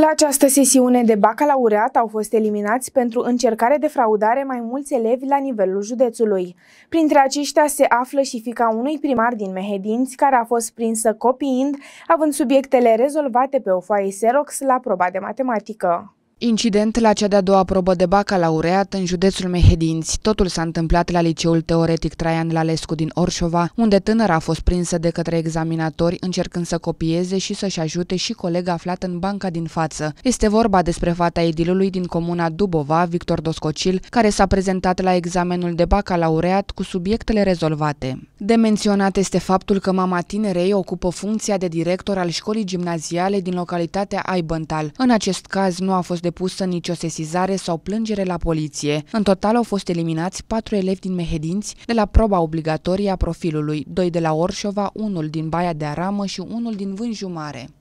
La această sesiune de bacalaureat au fost eliminați pentru încercare de fraudare mai mulți elevi la nivelul județului. Printre aceștia se află și fica unui primar din Mehedinți, care a fost prinsă copiind, având subiectele rezolvate pe o foaie Xerox la proba de matematică. Incident la cea de-a doua probă de bacalaureat în județul Mehedinți. Totul s-a întâmplat la liceul teoretic Traian Lalescu din Orșova, unde tânăra a fost prinsă de către examinatori încercând să copieze și să-și ajute și colega aflat în banca din față. Este vorba despre fata edilului din comuna Dubova, Victor Doscocil, care s-a prezentat la examenul de bacalaureat cu subiectele rezolvate. De menționat este faptul că mama tinerei ocupă funcția de director al școlii gimnaziale din localitatea Aibântal. În acest caz nu a fost depusă nicio sesizare sau plângere la poliție. În total au fost eliminați patru elevi din Mehedinți de la proba obligatorie a profilului, doi de la Orșova, unul din Baia de Aramă și unul din Vânjumare.